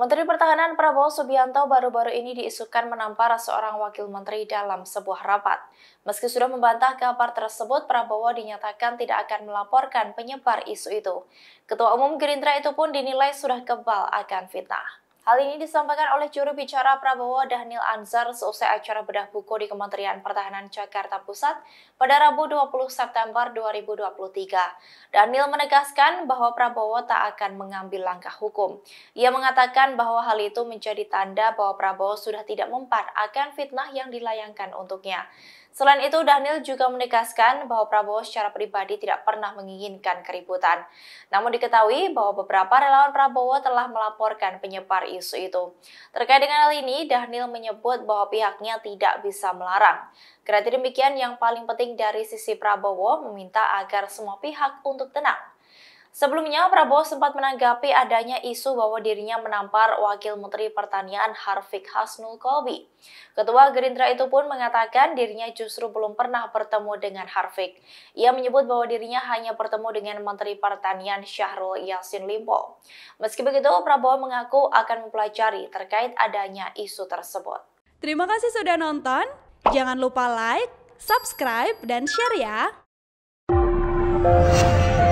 Menteri Pertahanan Prabowo Subianto baru-baru ini diisukan menampar seorang wakil menteri dalam sebuah rapat. Meski sudah membantah kabar tersebut, Prabowo dinyatakan tidak akan melaporkan penyebar isu itu. Ketua Umum Gerindra itu pun dinilai sudah kebal akan fitnah. Hal ini disampaikan oleh juru bicara Prabowo Dhanil Anzar seusai acara bedah buku di Kementerian Pertahanan Jakarta Pusat pada Rabu 20 September 2023. Dhanil menegaskan bahwa Prabowo tak akan mengambil langkah hukum. Ia mengatakan bahwa hal itu menjadi tanda bahwa Prabowo sudah tidak mempan akan fitnah yang dilayangkan untuknya. Selain itu, Daniel juga menegaskan bahwa Prabowo secara pribadi tidak pernah menginginkan keributan. Namun diketahui bahwa beberapa relawan Prabowo telah melaporkan penyebar isu itu. Terkait dengan hal ini, Daniel menyebut bahwa pihaknya tidak bisa melarang. Karena demikian, yang paling penting dari sisi Prabowo meminta agar semua pihak untuk tenang Sebelumnya, Prabowo sempat menanggapi adanya isu bahwa dirinya menampar Wakil Menteri Pertanian Harfik Hasnul Kolbi. Ketua Gerindra itu pun mengatakan dirinya justru belum pernah bertemu dengan Harfik. Ia menyebut bahwa dirinya hanya bertemu dengan Menteri Pertanian Syahrul Yassin Limpo. Meski begitu, Prabowo mengaku akan mempelajari terkait adanya isu tersebut. Terima kasih sudah nonton. Jangan lupa like, subscribe, dan share ya!